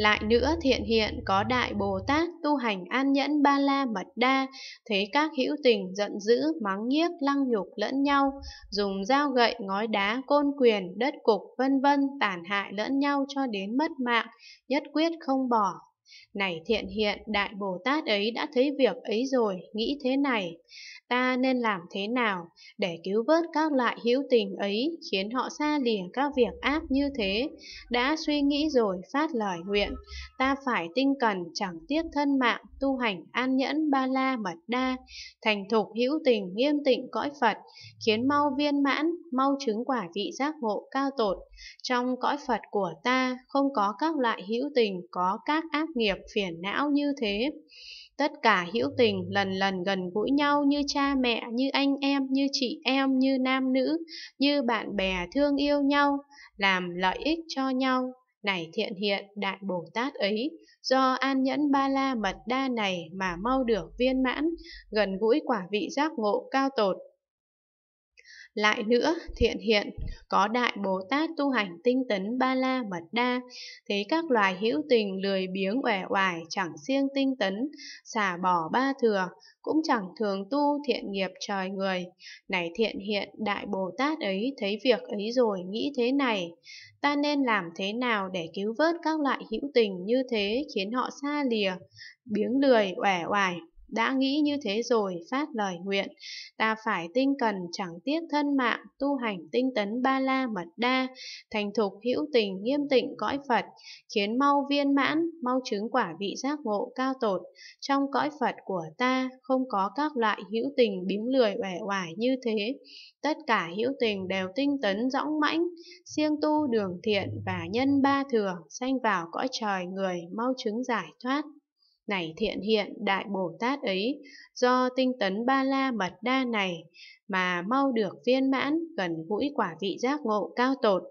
Lại nữa thiện hiện có Đại Bồ Tát tu hành an nhẫn ba la mật đa, thế các hữu tình giận dữ mắng nhiếc lăng nhục lẫn nhau, dùng dao gậy ngói đá côn quyền đất cục vân vân tàn hại lẫn nhau cho đến mất mạng, nhất quyết không bỏ này thiện hiện, Đại Bồ Tát ấy đã thấy việc ấy rồi, nghĩ thế này, ta nên làm thế nào để cứu vớt các loại hữu tình ấy, khiến họ xa lìa các việc ác như thế, đã suy nghĩ rồi phát lời nguyện, ta phải tinh cần chẳng tiếc thân mạng, tu hành an nhẫn ba la mật đa, thành thục hữu tình nghiêm tịnh cõi Phật, khiến mau viên mãn, mau chứng quả vị giác ngộ cao tột. Trong cõi Phật của ta không có các loại hữu tình, có các ác nghiệp phiền não như thế. Tất cả hữu tình lần lần gần gũi nhau như cha mẹ, như anh em, như chị em, như nam nữ, như bạn bè thương yêu nhau, làm lợi ích cho nhau, này thiện hiện đại Bồ Tát ấy, do an nhẫn ba la mật đa này mà mau được viên mãn, gần gũi quả vị giác ngộ cao tột lại nữa, thiện hiện, có đại Bồ Tát tu hành tinh tấn ba la mật đa, thấy các loài hữu tình lười biếng uể oải chẳng siêng tinh tấn, xả bỏ ba thừa, cũng chẳng thường tu thiện nghiệp trời người. Này thiện hiện, đại Bồ Tát ấy thấy việc ấy rồi nghĩ thế này, ta nên làm thế nào để cứu vớt các loại hữu tình như thế khiến họ xa lìa, biếng lười, uể oải đã nghĩ như thế rồi phát lời nguyện, ta phải tinh cần chẳng tiếc thân mạng, tu hành tinh tấn ba la mật đa, thành thục hữu tình nghiêm tịnh cõi Phật, khiến mau viên mãn, mau chứng quả vị giác ngộ cao tột. Trong cõi Phật của ta không có các loại hữu tình bím lười uể oải như thế, tất cả hữu tình đều tinh tấn dõng mãnh, siêng tu đường thiện và nhân ba thừa, sanh vào cõi trời người mau chứng giải thoát này thiện hiện đại bồ tát ấy do tinh tấn ba la mật đa này mà mau được viên mãn gần gũi quả vị giác ngộ cao tột